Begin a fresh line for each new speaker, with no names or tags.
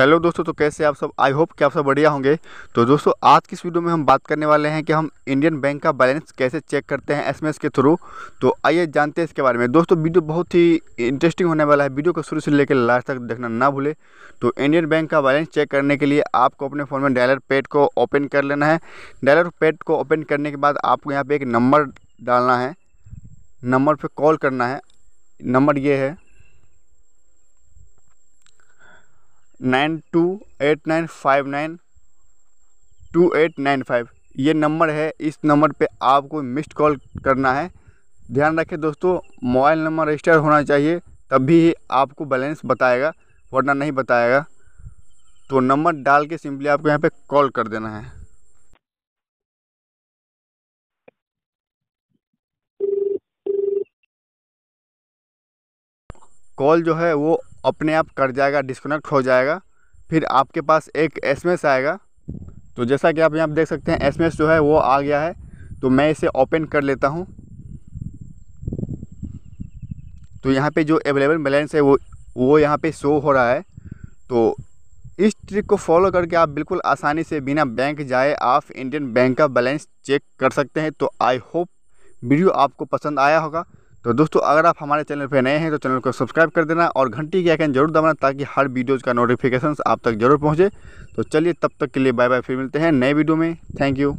hello दोस्तों तो कैसे आप सब आई होप कि आप सब बढ़िया होंगे तो दोस्तों आज की इस वीडियो में हम बात करने वाले हैं कि हम इंडियन बैंक का बैलेंस कैसे चेक करते हैं एसएमएस के थ्रू तो आइए जानते हैं इसके बारे में दोस्तों वीडियो बहुत ही इंटरेस्टिंग होने वाला है वीडियो को शुरू से लेकर लास्ट तक देखना ना भूले तो इंडियन बैंक का बैलेंस चेक करने के लिए आपको अपने फ़ोन में डायलर पेड को ओपन कर लेना है डायलर पेड को ओपन करने के बाद आपको यहाँ पर एक नंबर डालना है नंबर पर कॉल करना है नंबर ये है nine two eight nine five nine two eight nine five ये नंबर है इस नंबर पे आपको मिस्ड कॉल करना है ध्यान रखें दोस्तों मोबाइल नंबर रजिस्टर होना चाहिए तब भी आपको बैलेंस बताएगा वरना नहीं बताएगा तो नंबर डाल के सिंपली आपको यहाँ पे कॉल कर देना है कॉल जो है वो अपने आप कट जाएगा डिस्कनेक्ट हो जाएगा फिर आपके पास एक एस आएगा तो जैसा कि आप यहाँ देख सकते हैं एस जो है वो आ गया है तो मैं इसे ओपन कर लेता हूँ तो यहाँ पे जो अवेलेबल बैलेंस है वो वो यहाँ पे शो हो रहा है तो इस ट्रिक को फॉलो करके आप बिल्कुल आसानी से बिना बैंक जाए आप इंडियन बैंक का बैलेंस चेक कर सकते हैं तो आई होप वीडियो आपको पसंद आया होगा तो दोस्तों अगर आप हमारे चैनल पर नए हैं तो चैनल को सब्सक्राइब कर देना और घंटी के आइकन जरूर दबाना ताकि हर वीडियोज़ का नोटिफिकेशन आप तक जरूर पहुँचे तो चलिए तब तक के लिए बाय बाय फिर मिलते हैं नए वीडियो में थैंक यू